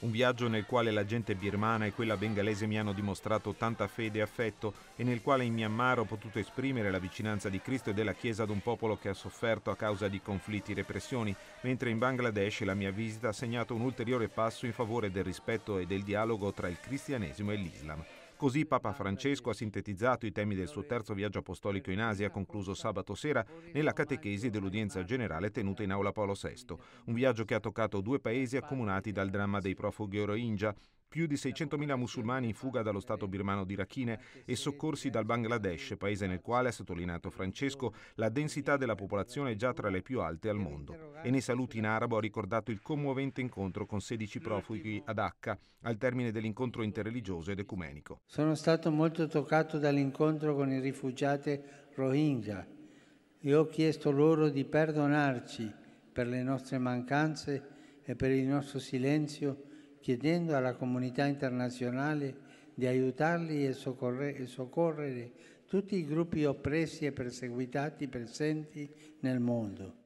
Un viaggio nel quale la gente birmana e quella bengalese mi hanno dimostrato tanta fede e affetto e nel quale in Myanmar ho potuto esprimere la vicinanza di Cristo e della Chiesa ad un popolo che ha sofferto a causa di conflitti e repressioni, mentre in Bangladesh la mia visita ha segnato un ulteriore passo in favore del rispetto e del dialogo tra il cristianesimo e l'Islam. Così Papa Francesco ha sintetizzato i temi del suo terzo viaggio apostolico in Asia, concluso sabato sera nella catechesi dell'udienza generale tenuta in aula Paolo VI. Un viaggio che ha toccato due paesi accomunati dal dramma dei profughi Rohingya, più di 600.000 musulmani in fuga dallo Stato birmano di Rakhine e soccorsi dal Bangladesh, paese nel quale, ha sottolineato Francesco, la densità della popolazione è già tra le più alte al mondo e nei Saluti in arabo ha ricordato il commovente incontro con 16 profughi ad Dacca al termine dell'incontro interreligioso ed ecumenico. Sono stato molto toccato dall'incontro con i rifugiati Rohingya e ho chiesto loro di perdonarci per le nostre mancanze e per il nostro silenzio, chiedendo alla comunità internazionale di aiutarli e, soccorre- e soccorrere tutti i gruppi oppressi e perseguitati presenti nel mondo.